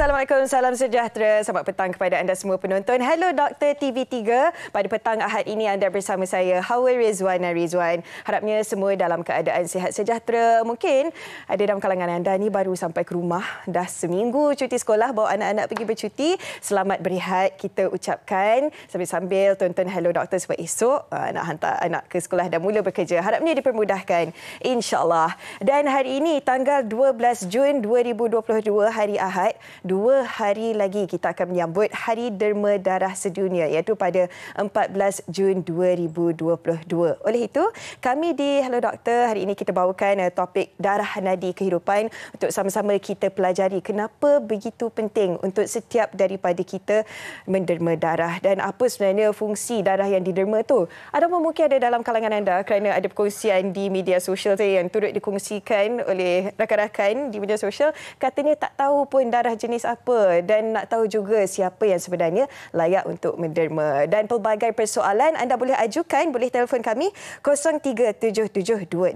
Assalamualaikum, salam sejahtera. Selamat petang kepada anda semua penonton. Hello Dr TV3. Pada petang Ahad ini anda bersama saya Hawa Rizwan dan Rizwan. Harapnya semua dalam keadaan sihat sejahtera. Mungkin ada dalam kalangan anda ni baru sampai ke rumah. Dah seminggu cuti sekolah bawa anak-anak pergi bercuti. Selamat berehat kita ucapkan sambil-sambil tonton Hello Doktor sebab esok ah, nak hantar anak ke sekolah dan mula bekerja. Harapnya dipermudahkan. InsyaAllah. Dan hari ini tanggal 12 Jun 2022 hari Ahad dua hari lagi kita akan menyambut Hari Derma Darah Sedunia iaitu pada 14 Jun 2022. Oleh itu, kami di Hello Doktor hari ini kita bawakan eh, topik darah nadi kehidupan untuk sama-sama kita pelajari kenapa begitu penting untuk setiap daripada kita menderma darah dan apa sebenarnya fungsi darah yang diderma tu. Ada mungkin ada dalam kalangan anda kerana ada perkongsian di media sosial tu yang turut dikongsikan oleh rakan-rakan di media sosial katanya tak tahu pun darah jenis jenis apa dan nak tahu juga siapa yang sebenarnya layak untuk menderma. Dan pelbagai persoalan anda boleh ajukan, boleh telefon kami 0377261603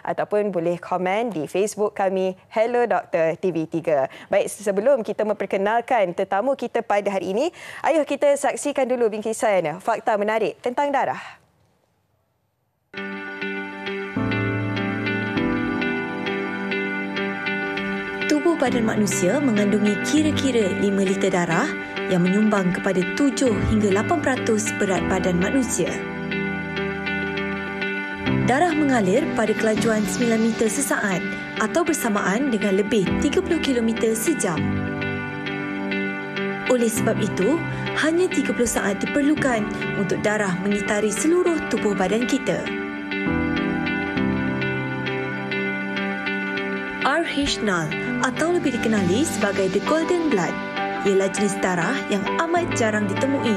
ataupun boleh komen di Facebook kami Hello Doctor TV3. Baik, sebelum kita memperkenalkan tetamu kita pada hari ini, ayuh kita saksikan dulu bingkisan fakta menarik tentang darah. badan manusia mengandungi kira-kira 5 liter darah yang menyumbang kepada 7 hingga 8% berat badan manusia. Darah mengalir pada kelajuan 9 meter sesaat atau bersamaan dengan lebih 30 km sejam. Oleh sebab itu, hanya 30 saat diperlukan untuk darah mengitari seluruh tubuh badan kita. RH Null atau lebih dikenali sebagai The Golden Blood ialah jenis darah yang amat jarang ditemui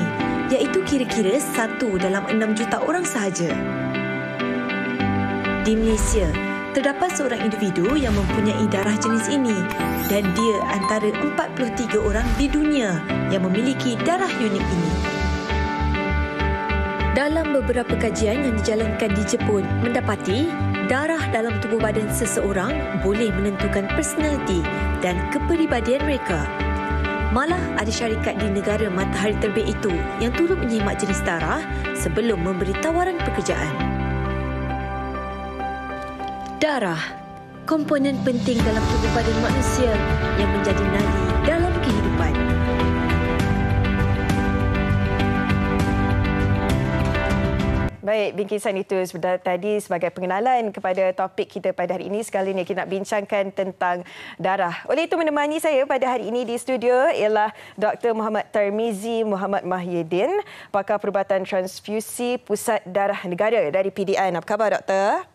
iaitu kira-kira 1 dalam enam juta orang sahaja. Di Malaysia, terdapat seorang individu yang mempunyai darah jenis ini dan dia antara 43 orang di dunia yang memiliki darah unik ini. Dalam beberapa kajian yang dijalankan di Jepun, mendapati Darah dalam tubuh badan seseorang boleh menentukan personaliti dan kepribadian mereka. Malah ada syarikat di negara matahari terbit itu yang turut menyimak jenis darah sebelum memberi tawaran pekerjaan. Darah, komponen penting dalam tubuh badan manusia yang menjadi nadi Baik, bingkisan itu tadi sebagai pengenalan kepada topik kita pada hari ini. Sekali ini kita nak bincangkan tentang darah. Oleh itu, menemani saya pada hari ini di studio ialah Dr. Muhammad Tarmizi Muhammad Mahyedin, pakar perubatan transfusi Pusat Darah Negara dari PDN. Apa khabar, Doktor?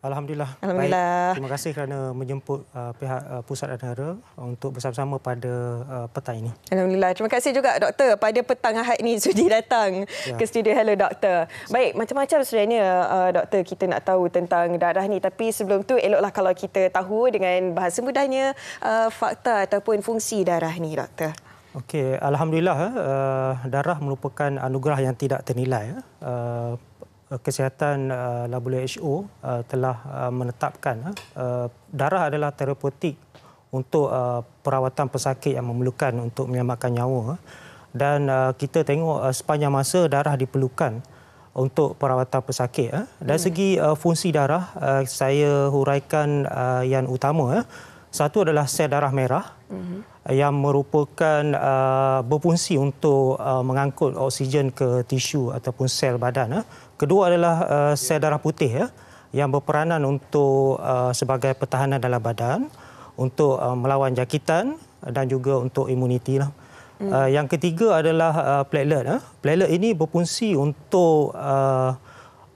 Alhamdulillah. Alhamdulillah. Baik. Terima kasih kerana menjemput uh, pihak uh, pusat adhara untuk bersama-sama pada uh, petang ini. Alhamdulillah. Terima kasih juga doktor pada petang Ahad ini sudi datang ya. ke studio Hello Doktor. Baik, macam-macam sebenarnya uh, doktor kita nak tahu tentang darah ni tapi sebelum tu eloklah kalau kita tahu dengan bahasa mudahnya uh, fakta ataupun fungsi darah ni doktor. Okey, alhamdulillah eh, uh, darah merupakan anugerah yang tidak ternilai. Eh. Uh, Eh, kesihatan WHO eh, eh, telah menetapkan darah adalah terapeutik untuk perawatan pesakit yang memerlukan untuk menyelamatkan nyawa dan kita tengok sepanjang masa darah diperlukan untuk perawatan pesakit dari hmm. segi fungsi darah saya huraikan yang utama satu adalah sel darah merah hmm. yang merupakan uh, berfungsi untuk uh, mengangkut oksigen ke tisu ataupun sel badan uh, Kedua adalah uh, sel darah putih ya yang berperanan untuk uh, sebagai pertahanan dalam badan untuk uh, melawan jangkitan dan juga untuk imuniti lah. Hmm. Uh, yang ketiga adalah uh, platelet. Eh. Platelet ini berfungsi untuk uh,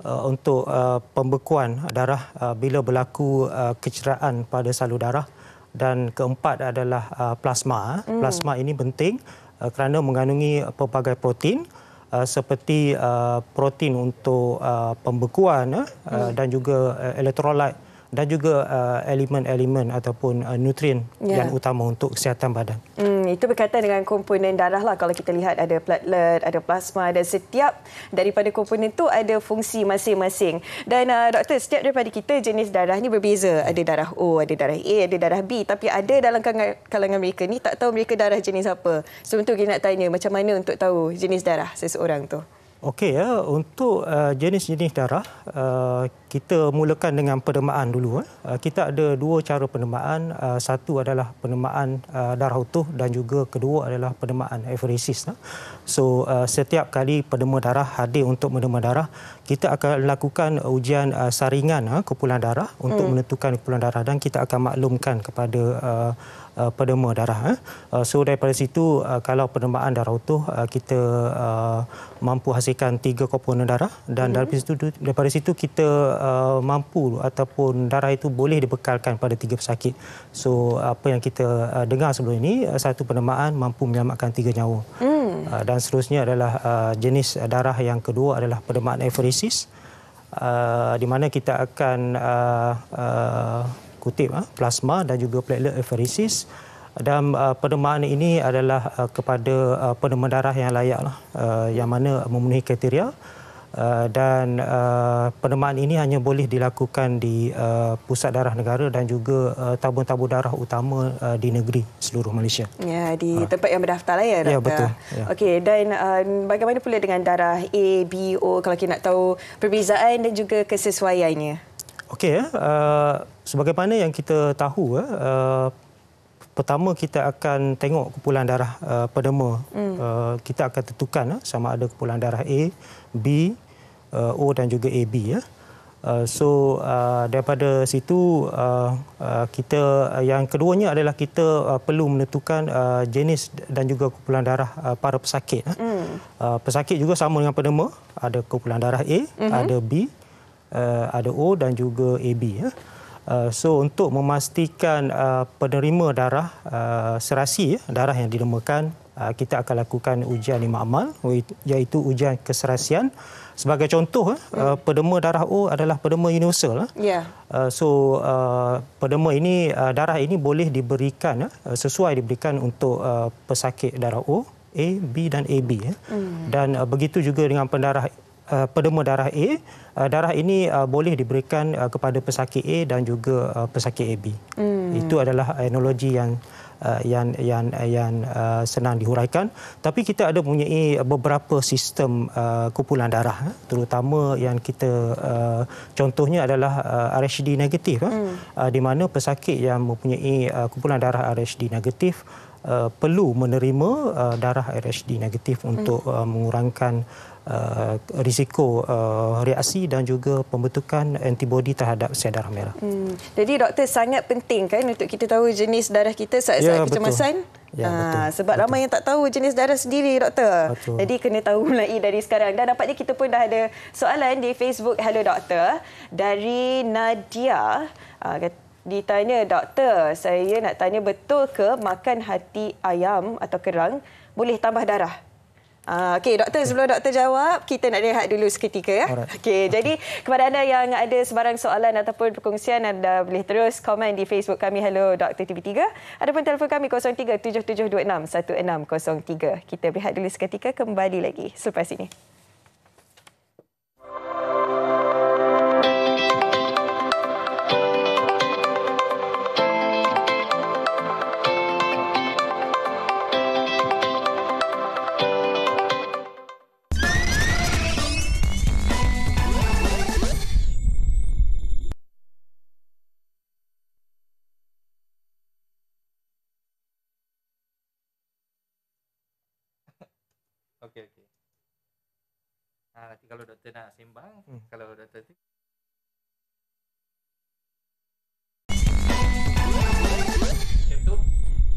uh, untuk uh, pembekuan darah uh, bila berlaku uh, kecederaan pada salur darah dan keempat adalah uh, plasma. Ya. Hmm. Plasma ini penting uh, kerana mengandungi pelbagai protein. Uh, Uh, seperti uh, protein untuk uh, pembekuan eh, uh, hmm. dan juga uh, elektrolit dan juga uh, elemen-elemen ataupun uh, nutrien yeah. yang utama untuk kesihatan badan. Hmm, itu berkaitan dengan komponen darah lah. Kalau kita lihat ada platelet, ada plasma ada setiap daripada komponen tu ada fungsi masing-masing. Dan uh, doktor, setiap daripada kita jenis darah ni berbeza. Ada darah O, ada darah A, ada darah B. Tapi ada dalam kalangan mereka ni tak tahu mereka darah jenis apa. Sebab so, tu kita nak tanya macam mana untuk tahu jenis darah seseorang tu. Okey ya, untuk uh, jenis-jenis darah, uh, kita mulakan dengan penemaan dulu. Eh. Uh, kita ada dua cara penemaan. Uh, satu adalah penemaan uh, darah utuh dan juga kedua adalah penemaan apheresis. Eh. So, uh, setiap kali penema darah hadir untuk menema darah, kita akan lakukan ujian uh, saringan uh, ha, kumpulan darah untuk hmm. menentukan kumpulan darah dan kita akan maklumkan kepada uh, Uh, pedema darah. Eh. Uh, so daripada situ uh, kalau penerbaan darah utuh kita mampu hasilkan tiga komponen darah dan mm-hmm. daripada, situ, daripada situ kita mampu ataupun darah itu boleh dibekalkan pada tiga pesakit. So apa yang kita dengar sebelum ini satu penerbaan mampu menyelamatkan tiga nyawa. Mm. Dan seterusnya adalah jenis darah yang kedua adalah penerbaan apheresis. Uh, di mana kita akan uh, uh, kutip uh, plasma dan juga platelet apheresis dan uh, ah, penemuan ini adalah uh, kepada uh, penemuan darah yang layak uh, yang mana memenuhi kriteria uh, dan uh, penemuan ini hanya boleh dilakukan di uh, pusat darah negara dan juga uh, tabung-tabung darah utama uh, di negeri seluruh Malaysia. Ya di uh. tempat yang berdaftar lah ya. Ya betul. Ya. Okey dan uh, bagaimana pula dengan darah A, B, O kalau kita nak tahu perbezaan dan juga kesesuaiannya? Okey, eh. uh, sebagaimana yang kita tahu, eh, uh, pertama kita akan tengok kumpulan darah uh, pedema. Hmm. Uh, kita akan tentukan uh, sama ada kumpulan darah A, B, uh, O dan juga AB. Uh. Ya. Uh, so, uh, daripada situ, uh, uh, kita uh, yang keduanya adalah kita uh, perlu menentukan uh, jenis dan juga kumpulan darah uh, para pesakit. Uh. Hmm. Uh, pesakit juga sama dengan pedema, ada kumpulan darah A, hmm. ada B, uh, O dan juga AB. Ya. Uh, so untuk memastikan uh, penerima darah uh, serasi, ya, darah yang dinamakan, uh, kita akan lakukan ujian lima amal iaitu ujian keserasian. Sebagai contoh, hmm. uh, pederma darah O adalah pederma universal. Yeah. Ya. Uh, so, uh, pederma ini, uh, darah ini boleh diberikan, ya, uh, sesuai diberikan untuk uh, pesakit darah O, A, B dan AB. Hmm. Dan uh, begitu juga dengan pendarah Uh, pedema darah A. Uh, darah ini uh, boleh diberikan kepada pesakit A dan juga pesakit AB. Hmm. Itu adalah analogi yang yang yang yang senang dihuraikan tapi kita ada mempunyai beberapa sistem kumpulan darah eh, terutama yang kita contohnya adalah RHD negatif eh. hmm. di mana pesakit yang mempunyai kumpulan darah RHD negatif perlu menerima darah RHD negatif untuk hmm. mengurangkan uh, risiko uh, reaksi dan juga pembentukan antibodi terhadap sel darah merah. Hmm. Jadi doktor sangat penting kan untuk kita tahu jenis darah kita saat-saat ya, kecemasan. Betul. Ya, betul, ha, sebab betul. ramai yang tak tahu jenis darah sendiri doktor. Betul. Jadi kena tahu mulai dari sekarang. Dan nampaknya kita pun dah ada soalan di Facebook Hello Doktor dari Nadia. Ha, ditanya doktor, saya nak tanya betul ke makan hati ayam atau kerang boleh tambah darah? Ah, okay, doktor sebelum doktor jawab, kita nak rehat dulu seketika ya. Okey, okay. jadi kepada anda yang ada sebarang soalan ataupun perkongsian anda boleh terus komen di Facebook kami Hello Doktor TV3 ataupun telefon kami 0377261603. Kita rehat dulu seketika kembali lagi selepas ini. nanti kalau doktor nak sembang hmm. kalau doktor tu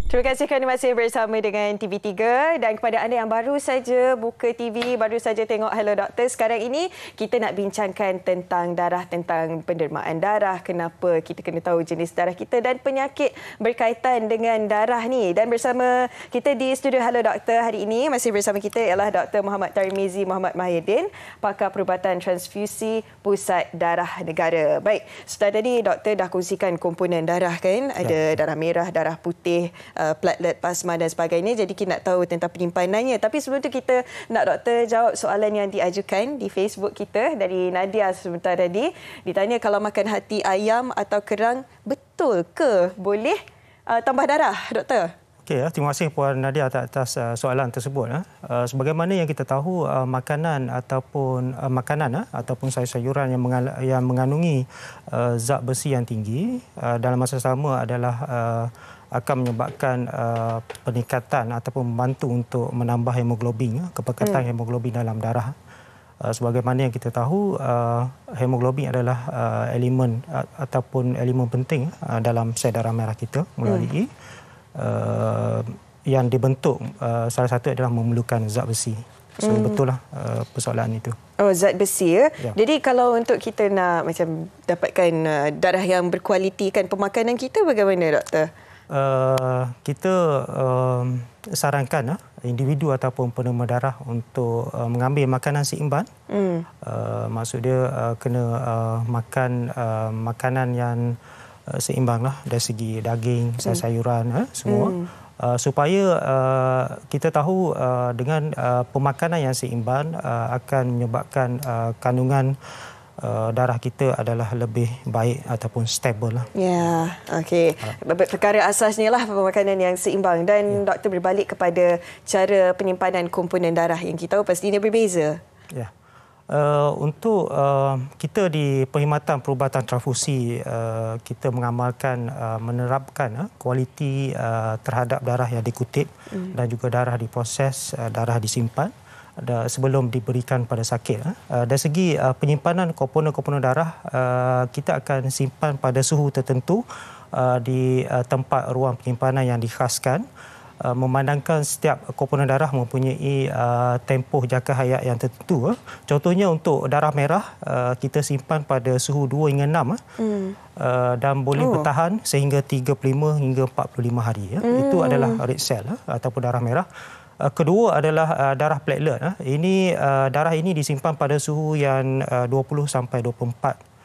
Terima kasih kerana masih bersama dengan TV3 dan kepada anda yang baru saja buka TV, baru saja tengok Hello Doctor. Sekarang ini kita nak bincangkan tentang darah, tentang pendermaan darah, kenapa kita kena tahu jenis darah kita dan penyakit berkaitan dengan darah ni. Dan bersama kita di studio Hello Doctor hari ini masih bersama kita ialah Dr. Muhammad Tarmizi Muhammad Mahyadin, pakar perubatan transfusi Pusat Darah Negara. Baik, setelah tadi doktor dah kongsikan komponen darah kan? Ada ya. darah merah, darah putih, Uh, platelet plasma dan sebagainya. Jadi kita nak tahu tentang penyimpanannya. Tapi sebelum tu kita nak doktor jawab soalan yang diajukan di Facebook kita dari Nadia sebentar tadi. Ditanya kalau makan hati ayam atau kerang betul ke boleh uh, tambah darah, doktor? Okey, ya. terima kasih puan Nadia atas uh, soalan tersebut. Ya. Uh, sebagaimana yang kita tahu, makanan ataupun makanan ya, ataupun sayur-sayuran yang mengandungi zat besi yang tinggi dalam masa sama adalah akan menyebabkan uh, peningkatan ataupun membantu untuk menambah hemoglobin, ya, kepekatan hmm. hemoglobin dalam darah. Uh, sebagaimana yang kita tahu, uh, hemoglobin adalah uh, elemen uh, ataupun elemen penting uh, dalam sel darah merah kita melalui hmm. uh, yang dibentuk uh, salah satu adalah memerlukan zat besi. So, hmm. Betul lah uh, persoalan itu. Oh, zat besi ya? ya. Jadi kalau untuk kita nak macam dapatkan uh, darah yang berkualiti kan pemakanan kita bagaimana doktor? uh, kita uh, sarankan uh, individu ataupun penerima darah untuk uh, mengambil makanan seimbang. Mm. Uh, maksud dia uh, kena uh, makan uh, makanan yang uh, seimbang lah dari segi daging, mm. sayuran uh, semua. Mm. Uh, supaya uh, kita tahu uh, dengan uh, pemakanan yang seimbang uh, akan menyebabkan uh, kandungan uh, uh, darah kita adalah lebih baik ataupun stabil. lah. Ya, okey. Uh. Perkara asasnya lah pemakanan yang seimbang dan ya. doktor berbalik kepada cara penyimpanan komponen darah yang kita tahu pastinya berbeza. Ya. Uh, untuk uh, kita di perkhidmatan perubatan transfusi uh, kita mengamalkan uh, menerapkan uh, kualiti uh, terhadap darah yang dikutip hmm. dan juga darah diproses, uh, darah disimpan. Uh, sebelum diberikan pada sakit. Eh. Eh, dari segi eh, penyimpanan komponen-komponen darah, kita akan simpan pada suhu tertentu di tempat ruang penyimpanan yang dikhaskan. Memandangkan setiap komponen darah mempunyai tempoh jangka hayat yang tertentu. Contohnya untuk darah merah, kita simpan pada suhu 2 hingga 6. Hmm. Dan boleh oh. bertahan sehingga 35 hingga 45 hari. Hmm. Itu adalah red cell ataupun darah merah. Eh, kedua adalah eh, darah platelet. Eh. Ini darah ini disimpan pada suhu yang 20 sampai 24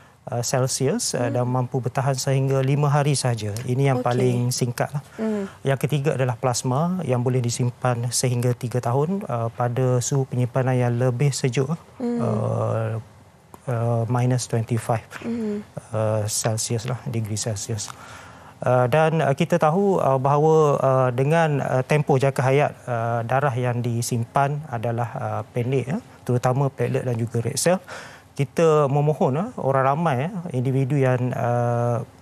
Celsius hmm. dan mampu bertahan sehingga 5 hari saja. Ini yang okay. paling singkat. Lah. Hmm. Yang ketiga adalah plasma yang boleh disimpan sehingga 3 tahun uh, pada suhu penyimpanan yang lebih sejuk hmm. uh, uh, minus 25 hmm. uh, Celsius lah, degree Celsius. Uh, dan uh, kita tahu uh, bahawa dengan tempoh jangka hayat darah yang disimpan adalah pendek ya, terutama platelet dan juga red cell kita memohon orang ramai ya, individu yang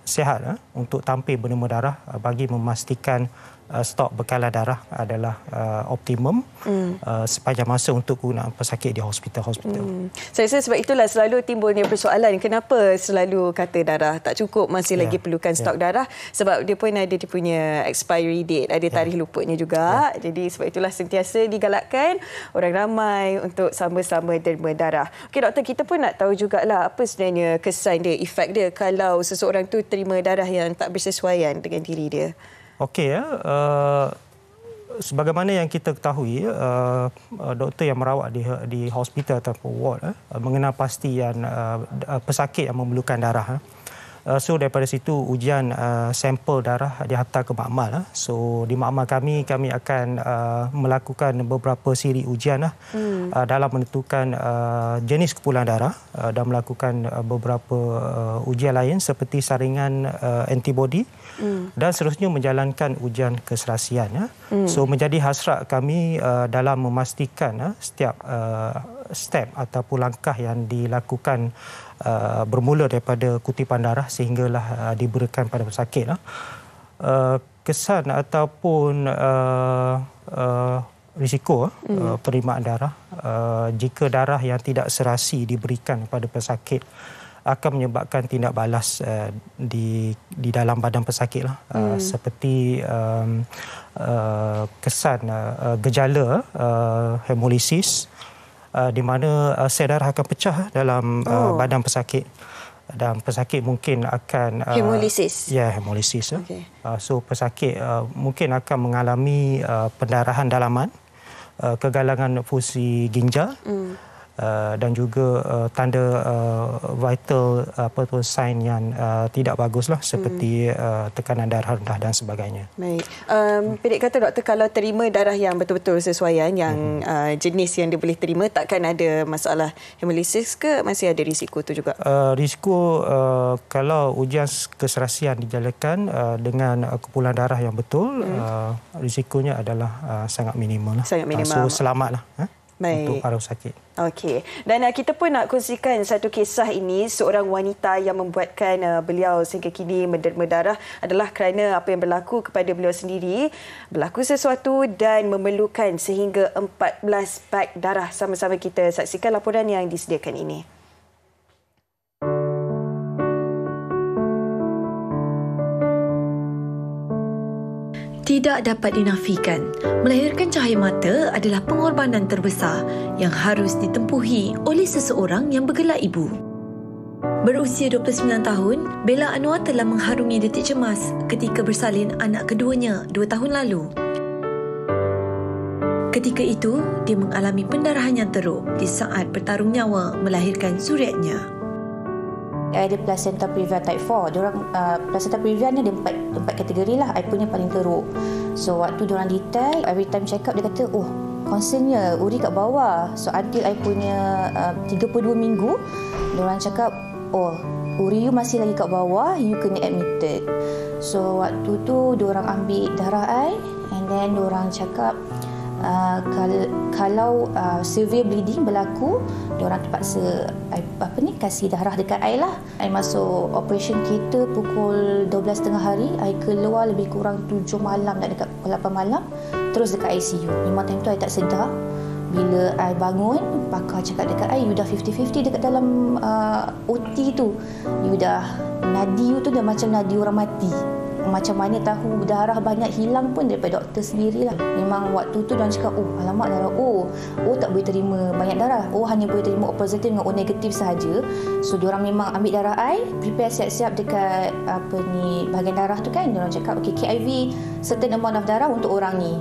sehat untuk tampil berdemam darah bagi memastikan uh, stok bekalan darah adalah uh, optimum mm. uh, sepanjang masa untuk penggunaan pesakit di hospital-hospital. Mm. Saya rasa sebab itulah selalu timbulnya persoalan kenapa selalu kata darah tak cukup masih yeah. lagi ya. perlukan stok yeah. darah sebab dia pun ada dia punya expiry date, ada ya. tarikh yeah. luputnya juga. Yeah. Jadi sebab itulah sentiasa digalakkan orang ramai untuk sama-sama derma darah. Okey doktor, kita pun nak tahu jugalah apa sebenarnya kesan dia, efek dia kalau seseorang tu terima darah yang tak bersesuaian dengan diri dia. Okey ya. Uh, sebagaimana yang kita ketahui eh, eh, doktor yang merawat di hospital atau ward uh, mengenal pasti yang pesakit yang memerlukan darah. Uh. So daripada situ ujian sampel darah dihantar ke makmal. Uh. So di makmal kami kami akan melakukan beberapa siri ujian uh, hmm. dalam menentukan jenis kepulan darah dan melakukan beberapa ujian lain seperti saringan uh, antibodi dan seterusnya menjalankan ujian keserasian. Ya. Hmm. So menjadi hasrat kami uh, dalam memastikan uh, setiap uh, step ataupun langkah yang dilakukan uh, bermula daripada kutipan darah sehinggalah uh, diberikan pada pesakit. Uh. Ya. Uh, kesan ataupun uh, uh, risiko uh, mm. penerimaan darah uh, jika darah yang tidak serasi diberikan kepada pesakit uh, akan menyebabkan tindak balas uh, di di dalam badan pesakit lah. Eh, hmm. uh, seperti um, uh, kesan uh, gejala uh, hemolisis uh, di mana uh, sel darah akan pecah dalam uh, oh. badan pesakit dan pesakit mungkin akan hemolisis. ya, yeah, hemolisis. Ya. Okay. Uh, so pesakit uh, mungkin akan mengalami uh, pendarahan dalaman, uh, kegalangan fungsi ginjal. Hmm. Uh, dan juga uh, tanda uh, vital apa pun sign yang uh, tidak lah seperti hmm. uh, tekanan darah rendah dan sebagainya. Baik. Um, Pendek kata doktor kalau terima darah yang betul-betul sesuaian yang hmm. uh, jenis yang dia boleh terima takkan ada masalah hemolisis ke masih ada risiko tu juga? Uh, risiko uh, kalau ujian keserasian dijalankan uh, dengan uh, kumpulan darah yang betul hmm. uh, risikonya adalah uh, sangat minimal lah. Sangat minimal. Uh, so lah. Huh? Ha? Baik. untuk arus sakit. Okey. Dan uh, kita pun nak kongsikan satu kisah ini seorang wanita yang membuatkan uh, beliau sehingga kini menderma darah adalah kerana apa yang berlaku kepada beliau sendiri berlaku sesuatu dan memerlukan sehingga 14 pak darah. Sama-sama kita saksikan laporan yang disediakan ini. tidak dapat dinafikan, melahirkan cahaya mata adalah pengorbanan terbesar yang harus ditempuhi oleh seseorang yang bergelar ibu. Berusia 29 tahun, Bella Anwar telah mengharungi detik cemas ketika bersalin anak keduanya dua tahun lalu. Ketika itu, dia mengalami pendarahan yang teruk di saat bertarung nyawa melahirkan suriatnya ada placenta previa type 4 diorang uh, placenta previa ni ada empat empat kategori lah I punya paling teruk so waktu diorang detail every time check up dia kata oh concernnya uri kat bawah so until I punya uh, 32 minggu diorang cakap oh uri you masih lagi kat bawah you kena admitted so waktu tu diorang ambil darah I and then diorang cakap Ah, kalau, kalau uh, severe bleeding berlaku, dia orang terpaksa I, apa ni kasih darah dekat I lah. I masuk operation kita pukul 12.30 hari, I keluar lebih kurang 7 malam nak dekat pukul 8 malam, terus dekat ICU. Memang time tu I tak sedar. Bila I bangun, pakar cakap dekat I, you dah 50-50 dekat dalam uh, ah, OT tu. You dah, nadi you tu dah macam nadi orang mati macam mana tahu darah banyak hilang pun daripada doktor sendiri lah. Memang waktu tu dia cakap, oh alamat darah, oh, oh tak boleh terima banyak darah. Oh hanya boleh terima O positif dengan O negatif sahaja. So dia orang memang ambil darah I, prepare siap-siap dekat apa ni bahagian darah tu kan. Dia orang cakap, okay KIV certain amount of darah untuk orang ni.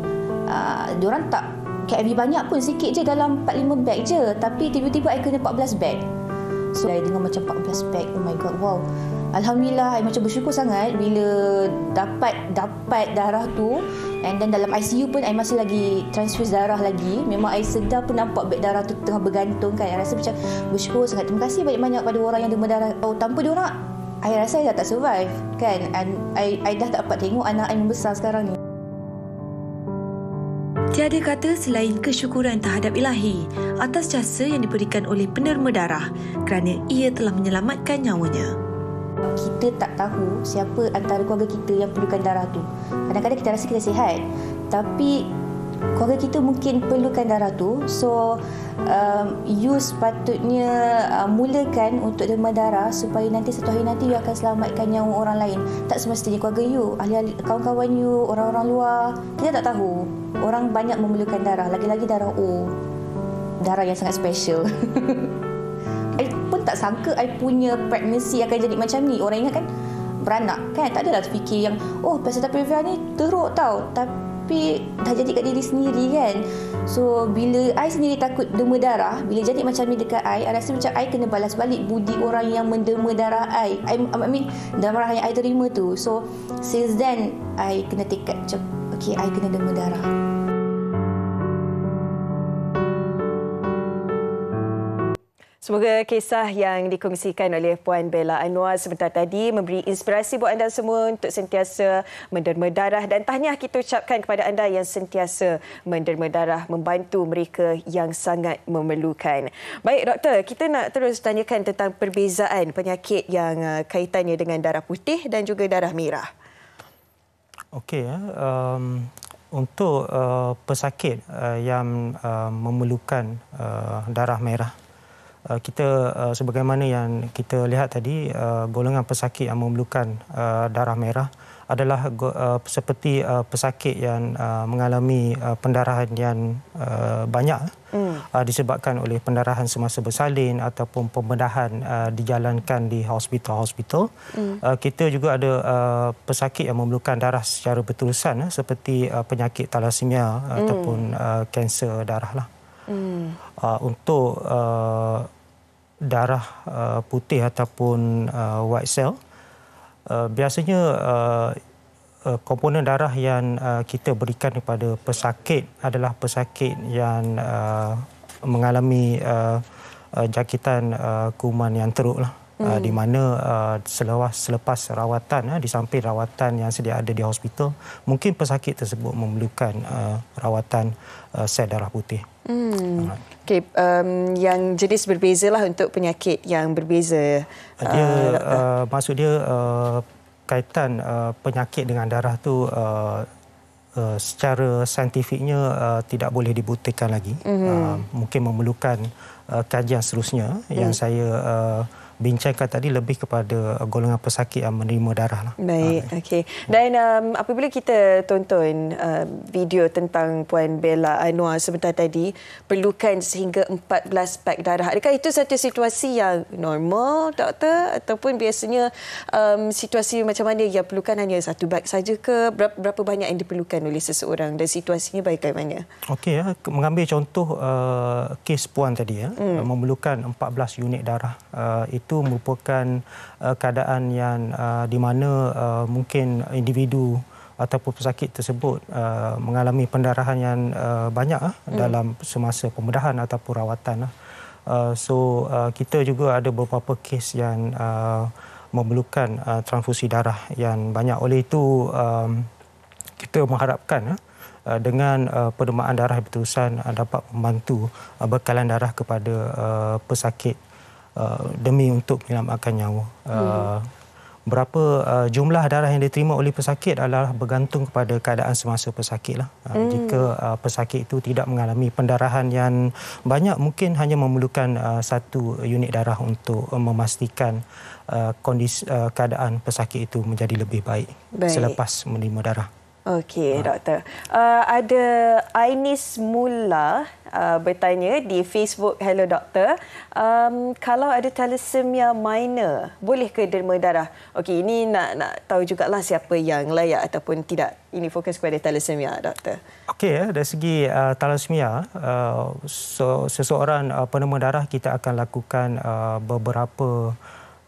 Uh, dia orang tak KIV banyak pun sikit je dalam 4-5 bag je. Tapi tiba-tiba I kena 14 bag. So, saya dengar macam 14 bag. Oh my god, wow. Hmm. Alhamdulillah saya macam bersyukur sangat Bila dapat dapat darah tu And then dalam ICU pun saya masih lagi transfuse darah lagi Memang saya sedar pun nampak beg darah tu tengah bergantung kan Saya rasa macam bersyukur sangat Terima kasih banyak-banyak pada orang yang demam darah oh, Tanpa orang, saya rasa saya dah tak survive kan And I, I dah tak dapat tengok anak saya membesar sekarang ni Tiada kata selain kesyukuran terhadap ilahi atas jasa yang diberikan oleh penerma darah kerana ia telah menyelamatkan nyawanya kita tak tahu siapa antara keluarga kita yang perlukan darah tu. Kadang-kadang kita rasa kita sihat, tapi keluarga kita mungkin perlukan darah tu. So, um, you sepatutnya uh, mulakan untuk derma darah supaya nanti satu hari nanti you akan selamatkan nyawa orang lain. Tak semestinya keluarga you, ahli kawan-kawan you, orang-orang luar. Kita tak tahu. Orang banyak memerlukan darah, lagi-lagi darah O. Darah yang sangat special. tak sangka I punya pregnancy akan jadi macam ni. Orang ingat kan beranak kan? Tak adalah fikir yang oh pasal tapi Vivian ni teruk tau. Tapi dah jadi kat diri sendiri kan. So bila I sendiri takut derma darah, bila jadi macam ni dekat I, I rasa macam I kena balas balik budi orang yang menderma darah I. I, I mean darah yang I terima tu. So since then I kena tekad macam okay I kena derma darah. Semoga kisah yang dikongsikan oleh Puan Bella Anwar sebentar tadi memberi inspirasi buat anda semua untuk sentiasa menderma darah dan tahniah kita ucapkan kepada anda yang sentiasa menderma darah membantu mereka yang sangat memerlukan. Baik doktor, kita nak terus tanyakan tentang perbezaan penyakit yang uh, kaitannya dengan darah putih dan juga darah merah. Okey ya. Um untuk uh, pesakit uh, yang uh, memerlukan uh, darah merah Uh, kita uh, sebagaimana yang kita lihat tadi uh, golongan pesakit yang memerlukan uh, darah merah adalah uh, seperti uh, pesakit yang uh, mengalami uh, pendarahan yang uh, banyak mm. uh, disebabkan oleh pendarahan semasa bersalin ataupun pembedahan uh, dijalankan di hospital-hospital. Mm. Uh, kita juga ada uh, pesakit yang memerlukan darah secara berterusan uh, seperti uh, penyakit talasemia mm. ataupun uh, kanser darah lah. Mm. Uh, untuk uh, darah uh, putih ataupun uh, white cell. Uh, biasanya uh, Uh, komponen darah yang uh, kita berikan kepada pesakit adalah pesakit yang uh, mengalami uh, uh, uh, kuman yang teruk lah. Ah, hmm. uh, di mana uh, ah, selepas selepas rawatan uh, di samping rawatan yang sedia ada di hospital mungkin pesakit tersebut memerlukan uh, rawatan uh, sel darah putih. Hmm. Okay, um, yang jenis berbeza lah untuk penyakit yang berbeza. Dia uh, uh, maksud dia uh, kaitan uh, penyakit dengan darah tu. Uh, Uh, secara saintifiknya uh, tidak boleh dibuktikan lagi mm-hmm. uh, mungkin memerlukan uh, kajian seterusnya mm. yang hmm. saya uh, bincangkan tadi lebih kepada uh, golongan pesakit yang menerima darah. Lah. Baik, ha. okey. Dan um, apabila kita tonton uh, video tentang Puan Bella Anwar sebentar tadi, perlukan sehingga 14 pak darah. Adakah itu satu situasi yang normal, doktor? Ataupun biasanya um, situasi macam mana yang perlukan hanya satu bag saja ke? Berapa banyak yang diperlukan oleh seseorang dan situasinya bagaimana? Okey, ya. mengambil contoh uh, kes Puan tadi. ya, hmm. Uh, memerlukan 14 unit darah uh, itu itu merupakan uh, keadaan yang uh, di mana uh, mungkin individu ataupun pesakit tersebut uh, mengalami pendarahan yang uh, banyak uh, hmm. dalam semasa pembedahan ataupun rawatan. Uh. Uh, so uh, kita juga ada beberapa kes yang uh, memerlukan uh, transfusi darah yang banyak. Oleh itu um, kita mengharapkan ah, uh, dengan uh, penerimaan darah berterusan uh, dapat membantu uh, bekalan darah kepada uh, pesakit Uh, demi untuk menyelamatkan nyawa. Hmm. berapa uh, jumlah darah yang diterima oleh pesakit adalah bergantung kepada keadaan semasa pesakit lah. Uh, mm. Jika uh, pesakit itu tidak mengalami pendarahan yang banyak mungkin hanya memerlukan uh, satu unit darah untuk uh, memastikan uh, kondisi uh, keadaan pesakit itu menjadi lebih baik, baik. selepas menerima darah. Okey, ha. doktor. Uh, ada Ainis Mula uh, bertanya di Facebook, Hello Doktor. Um, kalau ada thalassemia minor, boleh ke derma darah? Okey, ini nak nak tahu lah siapa yang layak ataupun tidak. Ini fokus kepada thalassemia, doktor. Okey, ya. dari segi uh, thalassemia, uh, so, seseorang uh, penerma darah, kita akan lakukan uh, beberapa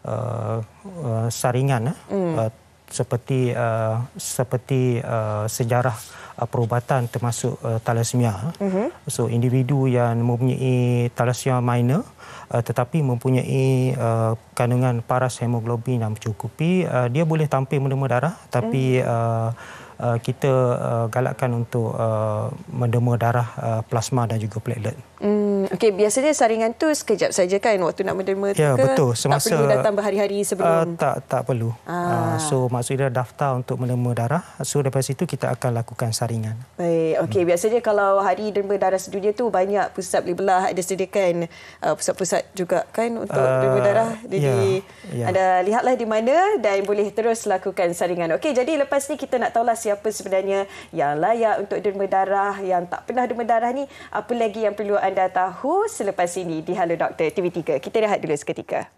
uh, uh, saringan eh. hmm. uh, mm. uh, seperti uh, seperti uh, sejarah uh, perubatan termasuk uh, thalassemia. Mm-hmm. So individu yang mempunyai thalassemia minor uh, tetapi mempunyai uh, kandungan paras hemoglobin yang mencukupi uh, dia boleh tampil mendema darah tapi mm-hmm. uh, Uh, kita uh, galakkan untuk uh, mendema darah uh, plasma dan juga platelet. Hmm, okay, biasanya saringan tu sekejap saja kan waktu nak menderma tu ya, ke? Betul. Semasa, tak perlu datang berhari-hari sebelum? Uh, tak, tak perlu. Ah. Uh, so maksudnya daftar untuk menerma darah. So daripada situ kita akan lakukan saringan. Baik, okay. Hmm. Biasanya kalau hari derma darah sedunia tu banyak pusat boleh belah ada sediakan uh, pusat-pusat juga kan untuk uh, derma darah. Jadi ya, ya. anda lihatlah di mana dan boleh terus lakukan saringan. Okay, jadi lepas ni kita nak tahulah siapa sebenarnya yang layak untuk derma darah, yang tak pernah derma darah ni, apa lagi yang perlu anda anda tahu selepas ini di Halo Doktor TV3. Kita rehat dulu seketika.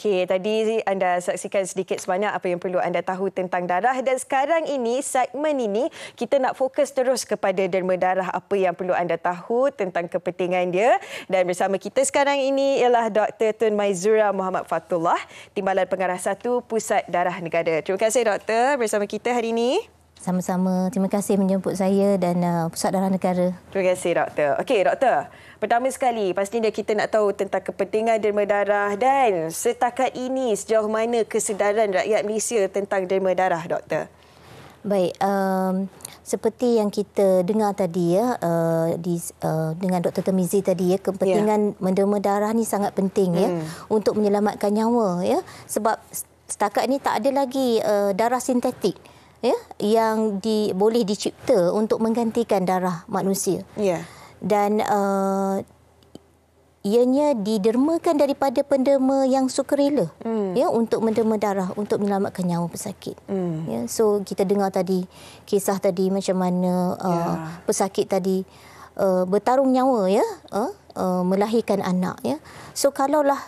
Okey, tadi anda saksikan sedikit sebanyak apa yang perlu anda tahu tentang darah dan sekarang ini segmen ini kita nak fokus terus kepada derma darah apa yang perlu anda tahu tentang kepentingan dia dan bersama kita sekarang ini ialah Dr. Tun Maizura Muhammad Fatullah Timbalan Pengarah 1 Pusat Darah Negara. Terima kasih Dr bersama kita hari ini. Sama-sama. Terima kasih menjemput saya dan uh, Pusat Darah Negara. Terima kasih, Doktor. Okey, Doktor. Pertama sekali, pastinya kita nak tahu tentang kepentingan derma darah dan setakat ini sejauh mana kesedaran rakyat Malaysia tentang derma darah, Doktor? Baik, um, seperti yang kita dengar tadi ya uh, di uh, dengan Dr. Temizi tadi ya kepentingan yeah. menderma darah ni sangat penting ya, hmm. ya untuk menyelamatkan nyawa ya sebab setakat ini tak ada lagi uh, darah sintetik ya yang di, boleh dicipta untuk menggantikan darah manusia. Ya. Dan uh, ianya didermakan daripada penderma yang sukarela hmm. ya untuk menderma darah untuk menyelamatkan nyawa pesakit hmm. ya so kita dengar tadi kisah tadi macam mana yeah. uh, ya. pesakit tadi uh, bertarung nyawa ya uh, uh, melahirkan anak ya so kalaulah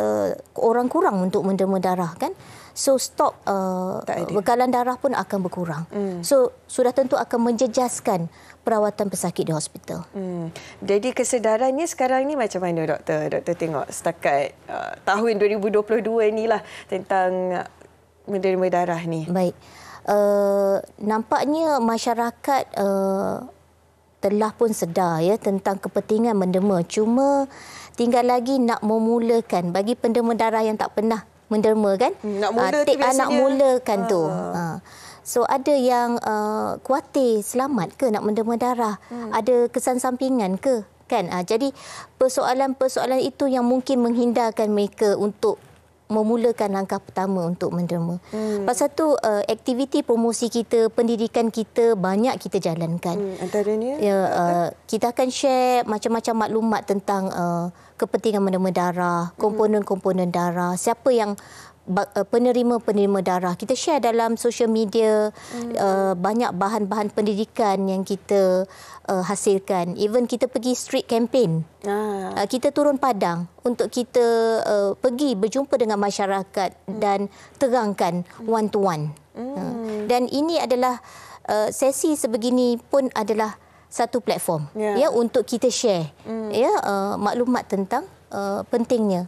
uh, orang kurang untuk menderma darah kan So stok uh, bekalan darah pun akan berkurang. Hmm. So sudah tentu akan menjejaskan perawatan pesakit di hospital. Hmm. Jadi kesedarannya sekarang ni macam mana doktor? Doktor tengok setakat uh, tahun 2022 inilah tentang uh, menderma darah ni. Baik. Uh, nampaknya masyarakat uh, telah pun sedar ya tentang kepentingan menderma cuma tinggal lagi nak memulakan bagi penderma darah yang tak pernah menderma kan hmm, nak mula uh, ah, take, tu anak mulakan uh. tu uh. so ada yang uh, kuatir selamat ke nak menderma darah hmm. ada kesan sampingan ke kan uh, jadi persoalan-persoalan itu yang mungkin menghindarkan mereka untuk memulakan langkah pertama untuk menderma. Hmm. Pasal tu uh, aktiviti promosi kita, pendidikan kita banyak kita jalankan. Hmm, antaranya ya uh, kita akan share macam-macam maklumat tentang uh, kepentingan menderma darah, hmm. komponen-komponen darah, siapa yang Eh, penerima-penerima darah. Kita share dalam social media hmm. uh, banyak bahan-bahan pendidikan yang kita uh, hasilkan. Even kita pergi street campaign. Ah. Uh, kita turun padang untuk kita uh, pergi berjumpa dengan masyarakat hmm. dan terangkan one to one. Dan ini adalah uh, sesi sebegini pun adalah satu platform yeah. ya untuk kita share hmm. ya uh, maklumat tentang uh, pentingnya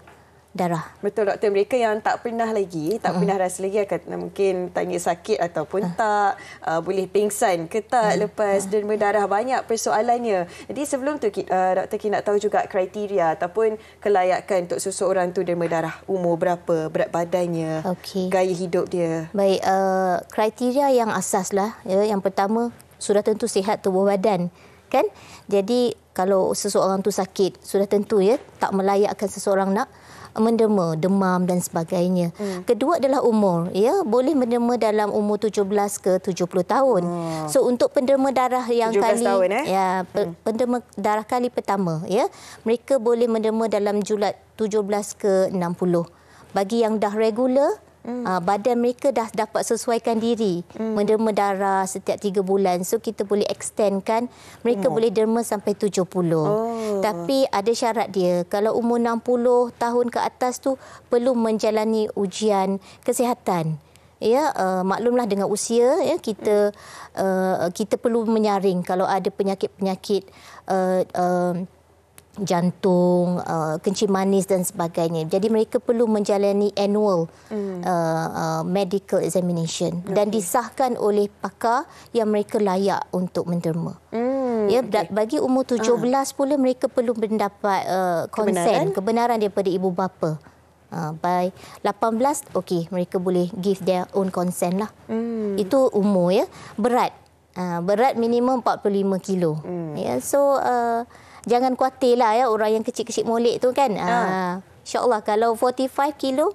darah. Betul doktor mereka yang tak pernah lagi, tak mm-hmm. pernah rasa lagi akan mungkin tanya sakit ataupun uh. tak, uh, boleh pingsan ke tak uh. lepas uh. derma darah banyak persoalannya. Jadi sebelum tu uh, doktor kita nak tahu juga kriteria ataupun kelayakan untuk seseorang tu derma darah, umur berapa, berat badannya, okay. gaya hidup dia. Baik, uh, kriteria yang asaslah ya yang pertama sudah tentu sihat tubuh badan kan jadi kalau seseorang tu sakit sudah tentu ya tak melayakkan seseorang nak mendema, demam dan sebagainya. Hmm. Kedua adalah umur, ya. Boleh mendema dalam umur 17 ke 70 tahun. Hmm. So untuk penderma darah yang kali tahun, eh? ya, hmm. penderma darah kali pertama, ya. Mereka boleh mendema dalam julat 17 ke 60. Bagi yang dah regular Mm. Uh, badan mereka dah dapat sesuaikan diri mm. menderma darah setiap tiga bulan. So kita boleh extendkan mereka mm. boleh derma sampai 70. Oh. Tapi ada syarat dia. Kalau umur 60 tahun ke atas tu perlu menjalani ujian kesihatan. Ya, uh, maklumlah dengan usia ya kita uh, kita perlu menyaring kalau ada penyakit-penyakit uh, uh, jantung, uh, kencing manis dan sebagainya. Jadi mereka perlu menjalani annual hmm. uh, uh, medical examination okay. dan disahkan oleh pakar yang mereka layak untuk menderma. Hmm. Ya, okay. bagi umur 17 uh. Ah. pula mereka perlu mendapat konsen, uh, kebenaran? kebenaran daripada ibu bapa. Uh, by 18, okay, mereka boleh give their own consent lah. Hmm. Itu umur ya. Berat. Uh, berat minimum 45 kilo. Hmm. Ya, yeah, so uh, jangan khawatir lah ya orang yang kecil-kecil molek tu kan. Ha. Ha. InsyaAllah kalau 45 kilo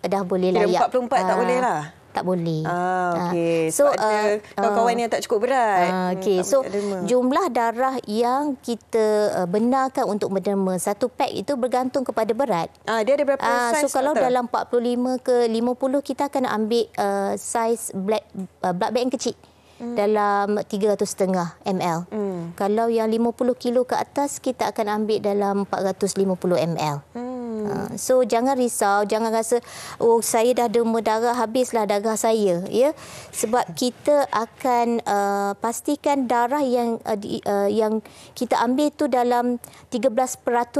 dah boleh lah. Kira 44 ha. tak ah. boleh lah. Tak boleh. Ah, okay. So, Sebab uh, ada kawan-kawan tak cukup berat. Uh, okay. Hmm, so, jumlah darah yang kita uh, benarkan untuk menderma satu pack itu bergantung kepada berat. Ah, dia ada berapa uh, saiz? So, kalau dalam 45 ke 50, kita akan ambil uh, saiz black, uh, black bag yang kecil. Hmm. dalam 300 setengah ml. Hmm. Kalau yang 50 kilo ke atas kita akan ambil dalam 450 ml. Hmm. Uh, so jangan risau, jangan rasa oh saya dah derma darah habislah darah saya, ya. Sebab kita akan uh, pastikan darah yang uh, di, uh, yang kita ambil itu dalam 13%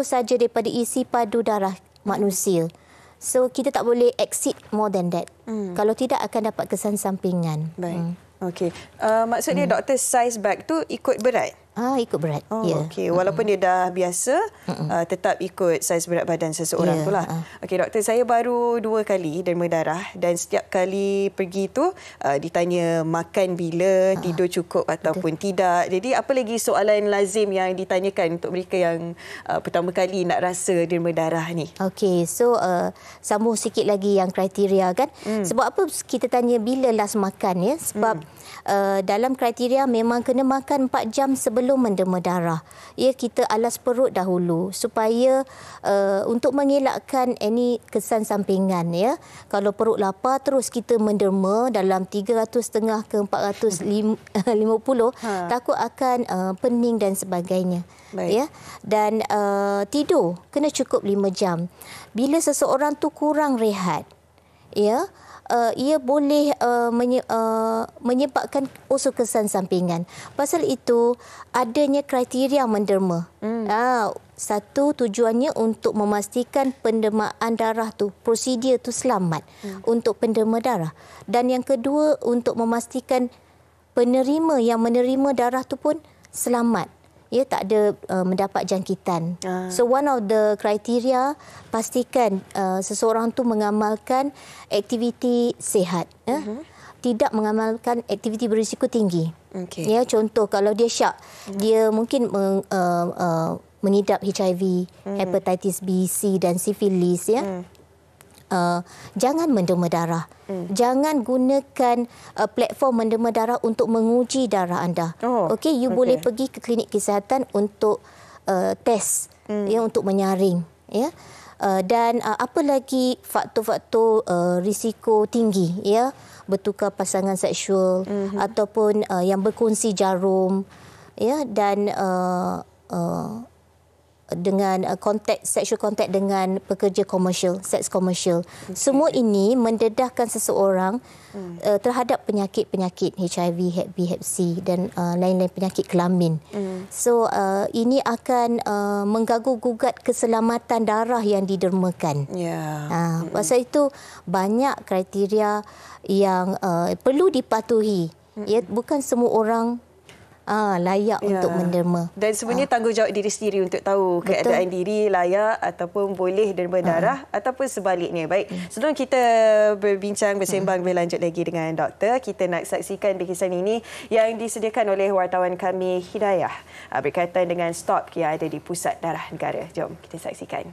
saja daripada isi padu darah manusia. So kita tak boleh exceed more than that. Hmm. Kalau tidak akan dapat kesan sampingan. Baik. Hmm. Okey. Uh, maksudnya hmm. doktor size bag tu ikut berat? Ah ikut berat. Oh yeah. okey walaupun mm-hmm. dia dah biasa mm-hmm. uh, tetap ikut saiz berat badan seseorang yeah. lah. Uh. Okey doktor saya baru dua kali derma darah dan setiap kali pergi tu uh, ditanya makan bila, uh. tidur cukup ataupun Betul. tidak. Jadi apa lagi soalan lazim yang ditanyakan untuk mereka yang uh, pertama kali nak rasa derma darah ni? Okay, so uh, sambung sikit lagi yang kriteria kan. Mm. Sebab apa kita tanya bila last makan ya? Sebab mm. Eh, dalam kriteria memang kena makan 4 jam sebelum menderma darah. Ya kita alas perut dahulu supaya uh, untuk mengelakkan any kesan sampingan ya. Kalau perut lapar terus kita menderma dalam 300 setengah ke 450 ha. takut akan uh, pening dan sebagainya. Baik. Ya. Dan uh, tidur kena cukup 5 jam. Bila seseorang tu kurang rehat ya uh, ia boleh uh, menye, uh, menyebabkan unsur kesan sampingan. Pasal itu adanya kriteria menderma. Hmm. Uh, satu tujuannya untuk memastikan pendermaan darah tu, prosedur tu selamat hmm. untuk penderma darah. Dan yang kedua untuk memastikan penerima yang menerima darah tu pun selamat ia tak ada uh, mendapat jangkitan. Uh. So one of the criteria pastikan uh, seseorang tu mengamalkan aktiviti sehat, ya. Uh-huh. Tidak mengamalkan aktiviti berisiko tinggi. Okay. Ya, contoh kalau dia syak, uh-huh. dia mungkin meng, uh, uh, mengidap HIV, uh-huh. Hmm. hepatitis B, C dan sifilis ya. Uh-huh uh, jangan menderma darah. Hmm. Jangan gunakan uh, platform menderma darah untuk menguji darah anda. Oh, okey, you okay. boleh pergi ke klinik kesihatan untuk uh, test hmm. ya untuk menyaring ya. Uh, dan uh, apa lagi faktor-faktor uh, risiko tinggi ya bertukar pasangan seksual hmm. ataupun uh, yang berkongsi jarum ya dan uh, uh, dengan kontak uh, sexual contact dengan pekerja komersial seks komersial okay. semua ini mendedahkan seseorang hmm. uh, terhadap penyakit-penyakit HIV hep B hep C dan uh, lain-lain penyakit kelamin hmm. so uh, ini akan uh, mengganggu gugat keselamatan darah yang didermakan ya yeah. uh, hmm. itu banyak kriteria yang uh, perlu dipatuhi ya, hmm. ya bukan semua orang uh, layak ya. untuk menderma. Dan sebenarnya uh. tanggungjawab diri sendiri untuk tahu Betul. keadaan diri layak ataupun boleh derma darah uh. Ah. ataupun sebaliknya. Baik, ya. sebelum kita berbincang, bersembang, uh. berlanjut lagi dengan doktor, kita nak saksikan bingkisan ini yang disediakan oleh wartawan kami Hidayah berkaitan dengan stok yang ada di Pusat Darah Negara. Jom kita saksikan.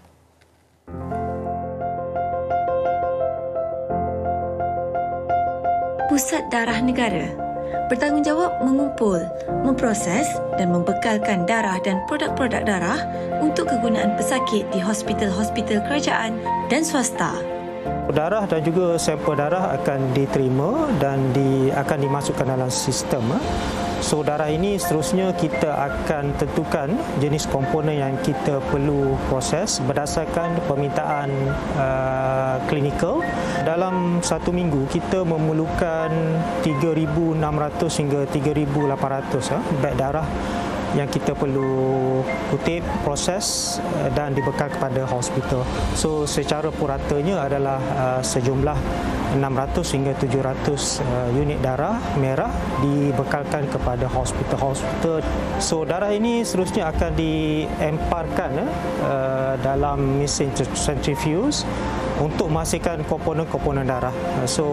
Pusat Darah Negara bertanggungjawab mengumpul, memproses dan membekalkan darah dan produk-produk darah untuk kegunaan pesakit di hospital-hospital kerajaan dan swasta. Darah dan juga sampel darah akan diterima dan di, akan dimasukkan dalam sistem. Eh. So darah ini seterusnya kita akan tentukan jenis komponen yang kita perlu proses berdasarkan permintaan uh, klinikal dalam satu minggu kita memerlukan 3,600 hingga 3,800 ah, beg darah yang kita perlu kutip, proses eh, dan dibekal kepada hospital. So secara puratanya adalah ah, sejumlah 600 hingga 700 eh, unit darah merah dibekalkan kepada hospital-hospital. So darah ini seterusnya akan diemparkan uh, dalam mesin centrifuge untuk memastikan komponen-komponen darah. So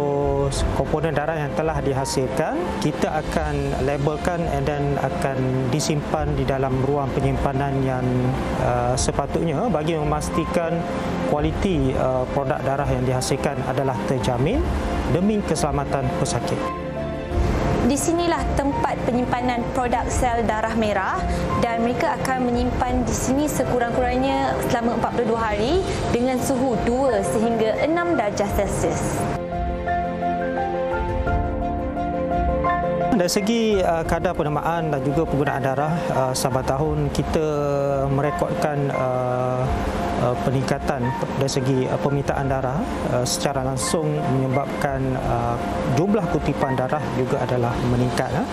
komponen darah yang telah dihasilkan kita akan labelkan dan akan disimpan di dalam ruang penyimpanan yang uh, sepatutnya bagi memastikan kualiti uh, produk darah yang dihasilkan adalah terjamin demi keselamatan pesakit. Di sinilah tempat penyimpanan produk sel darah merah dan mereka akan menyimpan di sini sekurang-kurangnya selama 42 hari dengan suhu 2 sehingga 6 darjah Celsius. Dari segi uh, kadar penamaan dan juga penggunaan darah uh, sahabat tahun, kita merekodkan uh, Uh, peningkatan dari segi uh, permintaan darah uh, secara langsung menyebabkan jumlah kutipan darah juga adalah meningkat. Ya.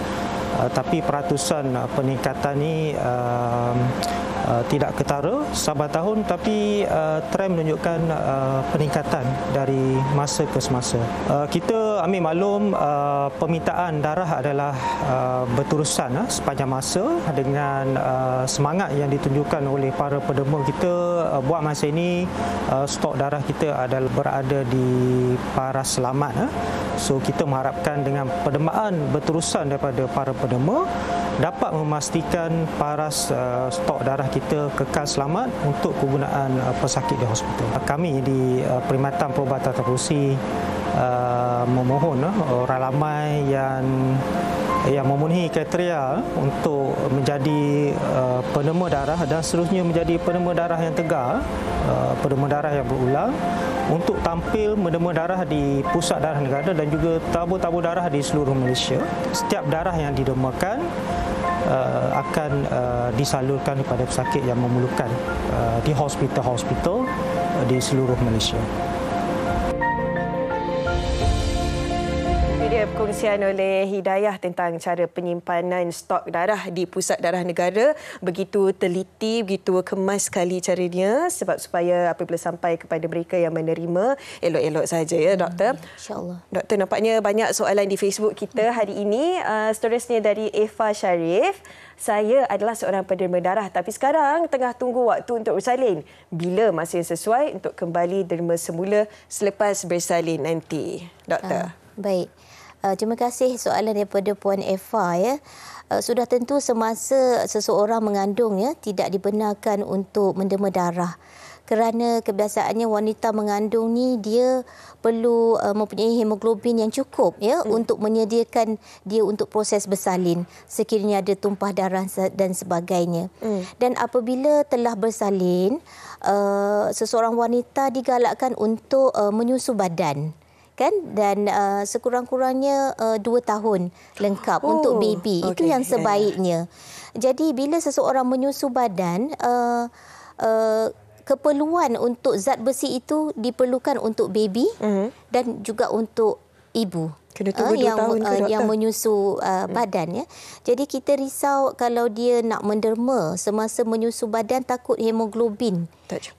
Tapi peratusan peningkatan ini um, Uh, tidak ketara sabar tahun tapi uh, trend menunjukkan uh, peningkatan dari masa ke semasa. Uh, kita ambil maklum uh, permintaan darah adalah uh, berterusan uh, sepanjang masa dengan uh, semangat yang ditunjukkan oleh para pedemo kita uh, buat masa ini uh, stok darah kita adalah berada di paras selamat. Uh. So kita mengharapkan dengan pendemaan berterusan daripada para pedemo dapat memastikan paras uh, stok darah kita kita kekal selamat untuk kegunaan uh, pesakit di hospital. Kami di uh, Perkhidmatan Perubatan Terpusi uh, memohon uh, orang ramai yang yang memenuhi kriteria uh, untuk menjadi uh, penerima darah dan seterusnya menjadi penerima darah yang tegar, uh, penerima darah yang berulang untuk tampil menerima darah di pusat darah negara dan juga tabur-tabur darah di seluruh Malaysia. Setiap darah yang didermakan uh, akan uh, disalurkan kepada pesakit yang memerlukan uh, di hospital-hospital uh, di seluruh Malaysia. perkongsian oleh Hidayah tentang cara penyimpanan stok darah di pusat darah negara begitu teliti, begitu kemas sekali caranya sebab supaya boleh sampai kepada mereka yang menerima elok-elok saja ya doktor. Hmm, insyaallah. allah Doktor nampaknya banyak soalan di Facebook kita hari ini uh, seterusnya dari Eva Sharif. Saya adalah seorang penderma darah tapi sekarang tengah tunggu waktu untuk bersalin. Bila masih sesuai untuk kembali derma semula selepas bersalin nanti? Doktor. Uh, baik. Uh, terima kasih soalan daripada Puan Eva ya. Uh, sudah tentu semasa seseorang mengandung ya tidak dibenarkan untuk menderma darah kerana kebiasaannya wanita mengandung ni dia perlu uh, mempunyai hemoglobin yang cukup ya hmm. untuk menyediakan dia untuk proses bersalin sekiranya ada tumpah darah dan sebagainya hmm. dan apabila telah bersalin uh, seseorang wanita digalakkan untuk uh, menyusu badan kan dan uh, sekurang-kurangnya 2 uh, tahun lengkap oh, untuk baby okay. itu yang ya, ya. sebaiknya. Yeah. Jadi bila seseorang menyusu badan uh, uh, keperluan untuk zat besi itu diperlukan untuk baby mm-hmm. dan juga untuk ibu. Kena uh, uh, yang tahun uh, yang menyusu uh, hmm. badan ya. Jadi kita risau kalau dia nak menderma semasa menyusu badan takut hemoglobin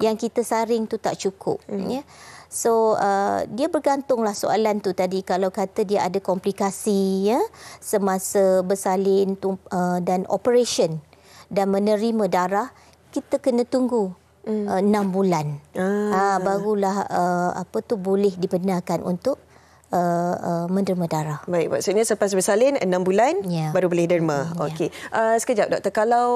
yang kita saring tu tak cukup mm. ya. So uh, dia bergantunglah soalan tu tadi kalau kata dia ada komplikasi ya semasa bersalin tu, uh, dan operation dan menerima darah kita kena tunggu enam hmm. uh, bulan ah. uh, barulah uh, apa tu boleh dibenarkan untuk Uh, uh, menderma darah. Baik, maksudnya selepas bersalin 6 bulan yeah. baru boleh derma. Hmm, yeah. Okey. Uh, sekejap doktor, kalau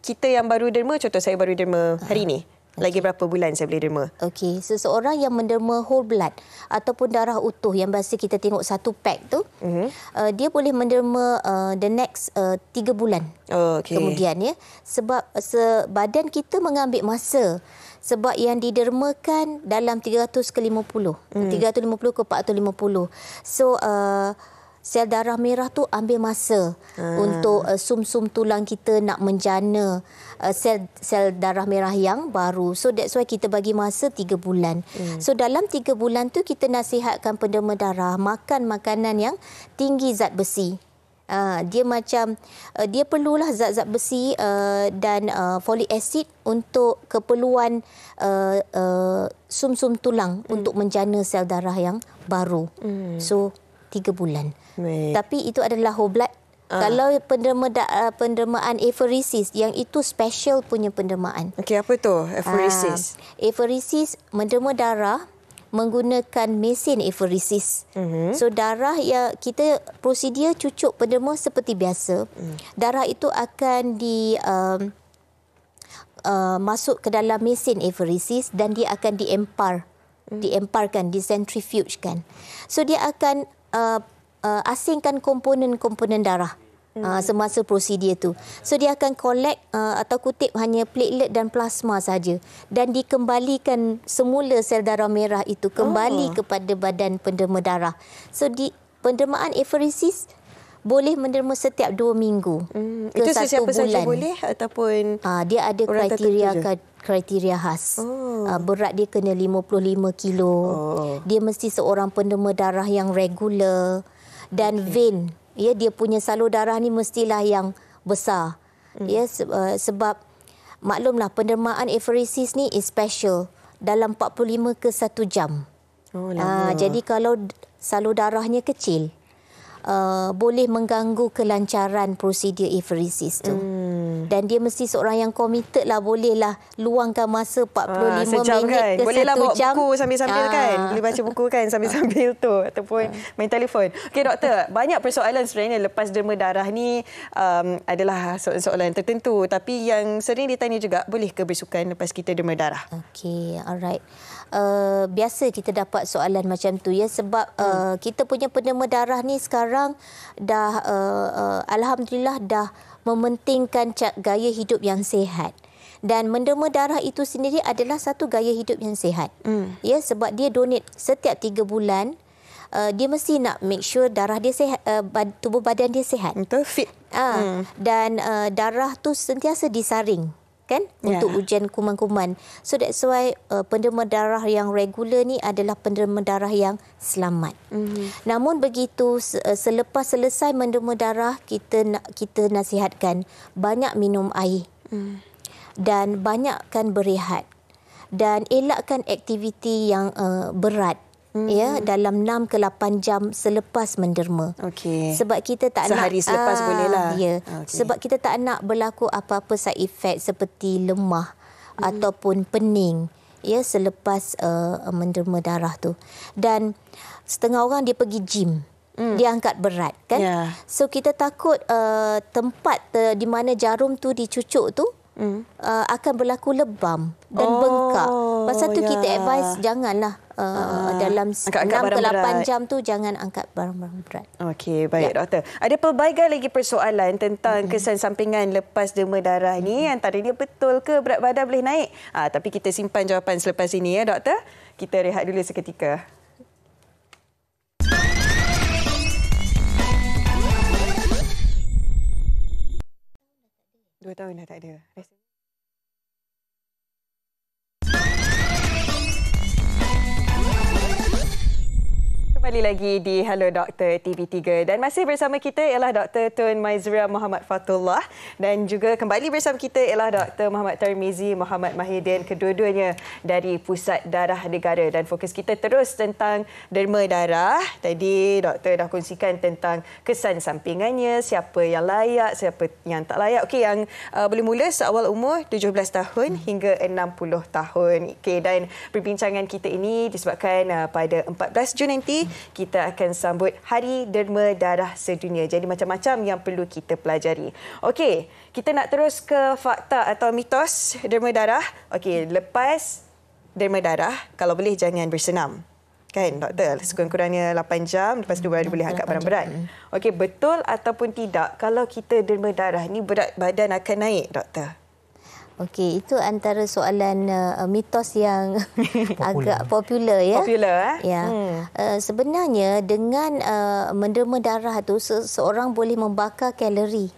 kita yang baru derma, contoh saya baru derma uh. hari ini. Ah. Lagi berapa bulan saya boleh derma? Okey, seseorang yang menderma whole blood ataupun darah utuh yang biasa kita tengok satu pack tu, mm-hmm. uh, dia boleh menderma uh, the next uh, tiga bulan okay. kemudian ya. Sebab se- badan kita mengambil masa sebab yang didermakan dalam 350, mm. 350 ke 450. Hmm. So, uh, sel darah merah tu ambil masa hmm. untuk uh, sum-sum tulang kita nak menjana uh, sel sel darah merah yang baru. So that's why kita bagi masa 3 bulan. Hmm. So dalam 3 bulan tu kita nasihatkan penderma darah makan makanan yang tinggi zat besi. Uh, dia macam uh, dia perlulah zat-zat besi uh, dan uh, folic acid untuk keperluan uh, uh, sum-sum tulang hmm. untuk menjana sel darah yang baru. Hmm. So 3 bulan. Baik. Tapi itu adalah hoblat. Uh. Kalau penderma da, uh, pendermaan apheresis yang itu special punya pendermaan. Okey, apa itu ah, apheresis? Uh, apheresis menderma darah menggunakan mesin apheresis. Uh-huh. So darah yang kita prosedur cucuk penderma seperti biasa. Uh. Darah itu akan di um, uh, masuk ke dalam mesin apheresis dan dia akan diempar, uh. diemparkan, disentrifugekan. So dia akan uh, uh, asingkan komponen-komponen darah hmm. uh, semasa prosedur itu. So dia akan collect uh, atau kutip hanya platelet dan plasma saja dan dikembalikan semula sel darah merah itu kembali oh. kepada badan penderma darah. So di pendermaan apheresis boleh menderma setiap dua minggu hmm. ke itu sesiapa bulan. Saja boleh ataupun uh, dia ada kriteria kriteria khas. Oh. Ah, berat dia kena 55 kilo. Oh. Dia mesti seorang penderma darah yang regular dan okay. vein ya dia punya salur darah ni mestilah yang besar mm. ya eh, sebab maklumlah pendermaan apheresis ni is special dalam 45 ke 1 jam oh ah, lama jadi kalau salur darahnya kecil uh, boleh mengganggu kelancaran prosedur apheresis tu mm dan dia mesti seorang yang committed lah bolehlah luangkan masa 45 ah, sejam, minit kan? ke bolehlah satu jam. Bolehlah bawa buku sambil-sambil ah. kan. Boleh baca buku kan sambil-sambil tu ataupun ah. main telefon. Okey doktor, banyak persoalan sebenarnya lepas derma darah ni um, adalah soalan-soalan tertentu tapi yang sering ditanya juga boleh ke bersukan lepas kita derma darah? Okey, alright. Uh, biasa kita dapat soalan macam tu ya sebab uh, hmm. kita punya penerima darah ni sekarang dah uh, uh, alhamdulillah dah mementingkan cak gaya hidup yang sehat dan menderma darah itu sendiri adalah satu gaya hidup yang sehat. Mm. Ya sebab dia donate setiap tiga bulan uh, dia mesti nak make sure darah dia sehat uh, bad, tubuh badan dia sehat. Betul fit. Ha, mm. dan uh, darah tu sentiasa disaring kan yeah. untuk ujian kuman-kuman. So that's why uh, penderma darah yang regular ni adalah penderma darah yang selamat. Mm-hmm. Namun begitu uh, selepas selesai menderma darah kita nak kita nasihatkan banyak minum air. Mm. Dan banyakkan berehat. Dan elakkan aktiviti yang uh, berat. Ya, hmm. ya dalam 6 ke 8 jam selepas menderma. Okey. Sebab kita tak sehari nak sehari selepas ah, boleh lah. Ya. Okay. Sebab kita tak nak berlaku apa-apa side effect seperti lemah hmm. ataupun pening ya selepas uh, menderma darah tu. Dan setengah orang dia pergi gym. Hmm. Dia angkat berat kan? Yeah. So kita takut uh, tempat uh, di mana jarum tu dicucuk tu mm. uh, akan berlaku lebam dan oh, bengkak. Pasal tu yeah. kita ya. advise janganlah Uh, uh, dalam 6 ke 8 jam tu jangan angkat barang-barang berat. Okey, baik ya. doktor. Ada pelbagai lagi persoalan tentang hmm kesan sampingan lepas derma darah ni. hmm Antara dia betul ke berat badan boleh naik? Ah, tapi kita simpan jawapan selepas ini ya doktor. Kita rehat dulu seketika. dua tahun dah tak ada. Rasa Kembali lagi di Hello Doktor TV3 dan masih bersama kita ialah Dr. Tun Maizria Muhammad Fatullah dan juga kembali bersama kita ialah Dr. Muhammad Tarmizi Muhammad Mahidin kedua-duanya dari Pusat Darah Negara dan fokus kita terus tentang derma darah. Tadi doktor dah kongsikan tentang kesan sampingannya, siapa yang layak, siapa yang tak layak. Okey yang uh, boleh mula seawal umur 17 tahun hmm. hingga 60 tahun. Okey dan perbincangan kita ini disebabkan uh, pada 14 Jun nanti kita akan sambut Hari Derma Darah Sedunia. Jadi macam-macam yang perlu kita pelajari. Okey, kita nak terus ke fakta atau mitos derma darah. Okey, lepas derma darah, kalau boleh jangan bersenam. Kan, doktor? Sekurang-kurangnya 8 jam, lepas itu baru boleh hmm, angkat barang berat. Hmm. Okey, betul ataupun tidak, kalau kita derma darah ni berat badan akan naik, doktor? Okey, itu antara soalan uh, uh mitos yang popular. agak popular ya. Popular eh? Ya. Hmm. Uh, sebenarnya dengan uh, menderma darah tu seorang boleh membakar kalori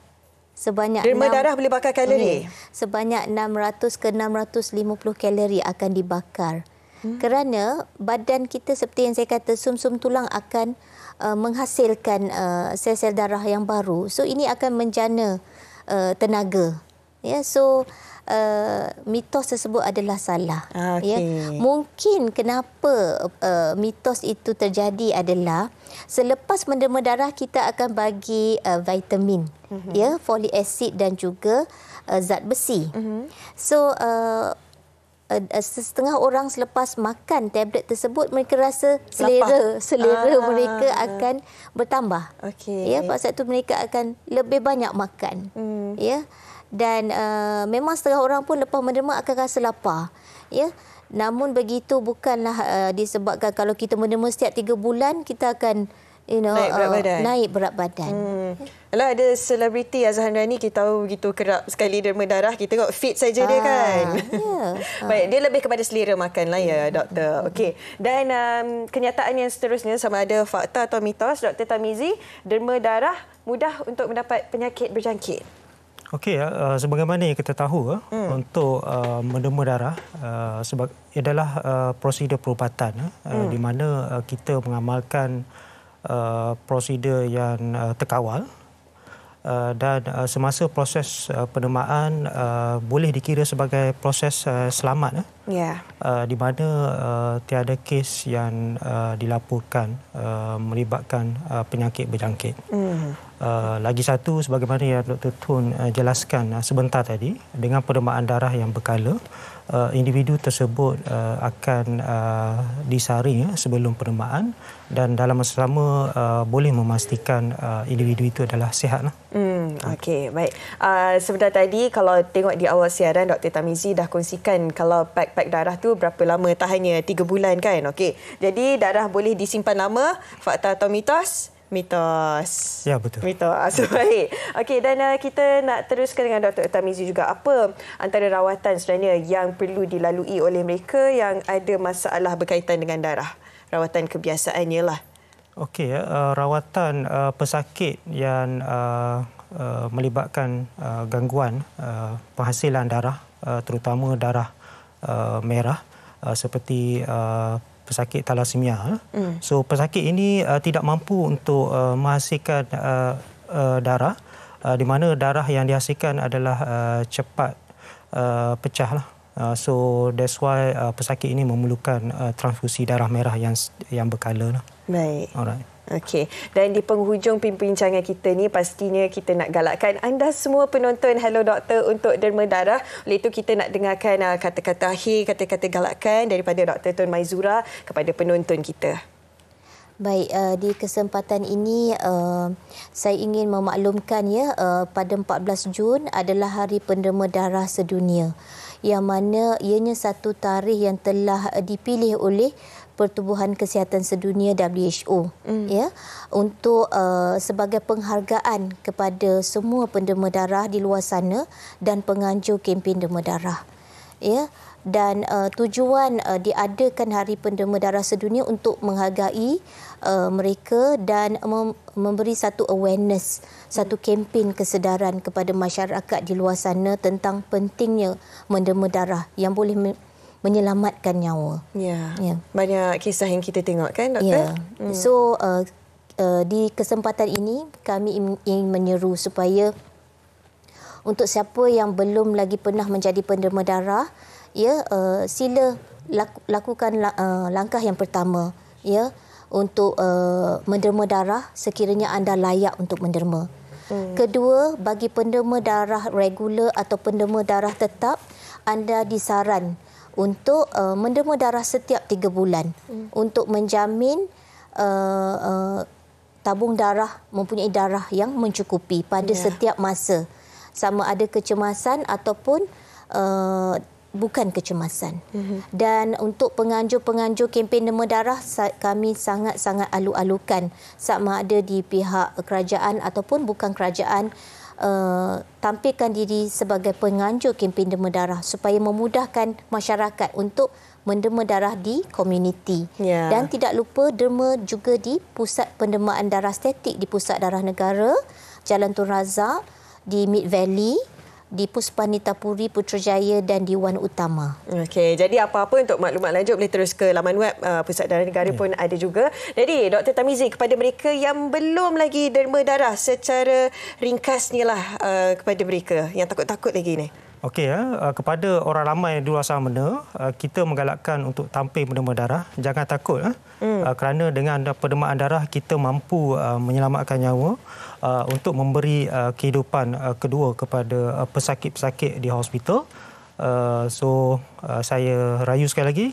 sebanyak derma 6, darah boleh bakar kalori. Okay, sebanyak 600 ke 650 kalori akan dibakar. Hmm. Kerana badan kita seperti yang saya kata sum sum tulang akan uh, menghasilkan uh, sel-sel darah yang baru. So ini akan menjana uh, tenaga. Ya, yeah, so Uh, mitos tersebut adalah salah. Okay. Ah, ya. Mungkin kenapa uh, mitos itu terjadi adalah selepas menderma darah kita akan bagi uh, vitamin mm-hmm. ya folic acid dan juga uh, zat besi. Mm-hmm. So uh, Eh, eh, setengah orang selepas makan tablet tersebut mereka rasa selera Lapa. Ah, selera ah. mereka ah. akan bertambah. Okey. Ya, pasal itu mereka akan lebih banyak makan. Hmm. Ya. Dan uh, memang setengah orang pun lepas menerima akan rasa lapar. Ya. Namun begitu bukanlah uh, disebabkan kalau kita menerima setiap tiga bulan kita akan you know, naik berat uh, badan. Naik berat badan. Hmm. Alah, ada selebriti Azhan Rani kita tahu begitu kerap sekali derma darah. Kita tengok fit saja ah, dia kan. Yeah. Ya. Baik, dia lebih kepada selera makan lah ya yeah. doktor. Okey. Dan um, kenyataan yang seterusnya sama ada fakta atau mitos Dr. Tamizi, derma darah mudah untuk mendapat penyakit berjangkit. Okey, ya, uh, sebagaimana yang kita tahu ya, hmm. untuk uh, menderma darah uh, sebab adalah uh, prosedur perubatan uh, hmm. di mana uh, kita mengamalkan uh, prosedur yang uh, terkawal Uh, dan uh, semasa proses uh, penemaan uh, boleh dikira sebagai proses uh, selamat eh? yeah. uh, di mana uh, tiada kes yang uh, dilaporkan uh, melibatkan uh, penyakit berjangkit. Mm. Uh, lagi satu sebagaimana yang Dr. Tun uh, jelaskan uh, sebentar tadi dengan penemaan darah yang berkala uh, individu tersebut uh, akan uh, disaring uh, sebelum penemaan dan dalam masa lama uh, boleh memastikan uh, individu itu adalah sihat. Lah. Hmm, Okey, baik. Uh, sebentar tadi kalau tengok di awal siaran Dr. Tamizi dah kongsikan kalau pack pack darah tu berapa lama tahannya tiga bulan kan? Okey. Jadi darah boleh disimpan lama fakta atau mitos? Mitos. Ya, betul. Mitos. Ah, baik. Okey, dan uh, kita nak teruskan dengan Dr. Tamizi juga. Apa antara rawatan sebenarnya yang perlu dilalui oleh mereka yang ada masalah berkaitan dengan darah? rawatan kebiasaannya lah. okey ya, uh, rawatan uh, pesakit yang uh, uh, melibatkan uh, gangguan uh, penghasilan darah uh, terutama darah uh, merah uh, seperti uh, pesakit talasemia. Eh. Mm. So pesakit ini uh, tidak mampu untuk uh, menghasilkan uh, uh, darah uh, di mana darah yang dihasilkan adalah uh, cepat uh, pecah lah. Uh, so that's why uh, pesakit ini memerlukan uh, transfusi darah merah yang yang berkala lah. baik alright Okey, dan di penghujung perbincangan kita ni pastinya kita nak galakkan anda semua penonton Hello Doktor untuk derma darah. Oleh itu kita nak dengarkan uh, kata-kata akhir, kata-kata galakkan daripada Doktor Tun Maizura kepada penonton kita. Baik, uh, di kesempatan ini uh, saya ingin memaklumkan ya uh, pada 14 Jun adalah hari penderma darah sedunia yang mana ianya satu tarikh yang telah eh, dipilih oleh Pertubuhan Kesihatan Sedunia WHO mm. ya untuk uh, sebagai penghargaan kepada semua penderma darah di luar sana dan penganjur kempen derma darah ya dan uh, tujuan uh, diadakan Hari Penderma Darah Sedunia untuk menghargai uh, mereka dan mem- memberi satu awareness, satu kempen kesedaran kepada masyarakat di luar sana tentang pentingnya menderma darah yang boleh me- menyelamatkan nyawa. Ya. ya. Banyak kisah yang kita tengok kan, doktor? Ya. Hmm. So uh, uh, di kesempatan ini kami ingin menyeru supaya untuk siapa yang belum lagi pernah menjadi penderma darah, ya uh, sila lakukan uh, langkah yang pertama, ya untuk uh, menderma darah sekiranya anda layak untuk menderma. Hmm. Kedua, bagi penderma darah regular atau penderma darah tetap, anda disaran untuk uh, menderma darah setiap tiga bulan hmm. untuk menjamin uh, uh, tabung darah mempunyai darah yang mencukupi pada yeah. setiap masa. Sama ada kecemasan ataupun uh, bukan kecemasan. Mhm. Dan untuk penganjur-penganjur kempen nema darah kami sangat-sangat alu-alukan sama ada di pihak kerajaan ataupun bukan kerajaan Uh, tampilkan diri sebagai penganjur kempen derma darah supaya memudahkan masyarakat untuk menderma darah di komuniti yeah. dan tidak lupa derma juga di pusat pendermaan darah statik di pusat darah negara Jalan Tun Razak di Mid Valley di Puspanita Puri Putrajaya dan di Wan Utama. Okey, jadi apa-apa untuk maklumat lanjut boleh terus ke laman web uh, Pusat Darah Negara hmm. pun ya. ada juga. Jadi Dr. Tamizi kepada mereka yang belum lagi derma darah secara ringkasnya lah uh, kepada mereka yang takut-takut lagi ni. Okey, ya. eh, kepada orang ramai di luar sana, eh, kita menggalakkan untuk tampil berdemam darah. Jangan takut eh, hmm. Eh, kerana dengan perdemaan darah kita mampu eh, menyelamatkan nyawa eh, untuk memberi kehidupan kedua kepada pesakit-pesakit di hospital. Uh, so uh, saya rayu sekali lagi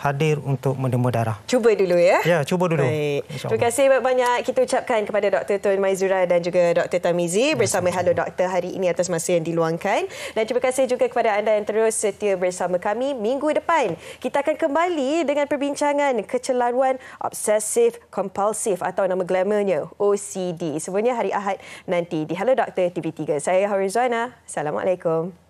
hadir untuk mendemu darah. Cuba dulu ya. Ya, cuba dulu. Terima kasih banyak-banyak kita ucapkan kepada Dr. Tun Maizura dan juga Dr. Tamizi bersama Halo Doktor hari ini atas masa yang diluangkan. Dan terima kasih juga kepada anda yang terus setia bersama kami minggu depan. Kita akan kembali dengan perbincangan kecelaruan obsesif kompulsif atau nama glamournya OCD. Sebenarnya hari Ahad nanti di Halo Doktor TV3. Saya Horizona. Assalamualaikum.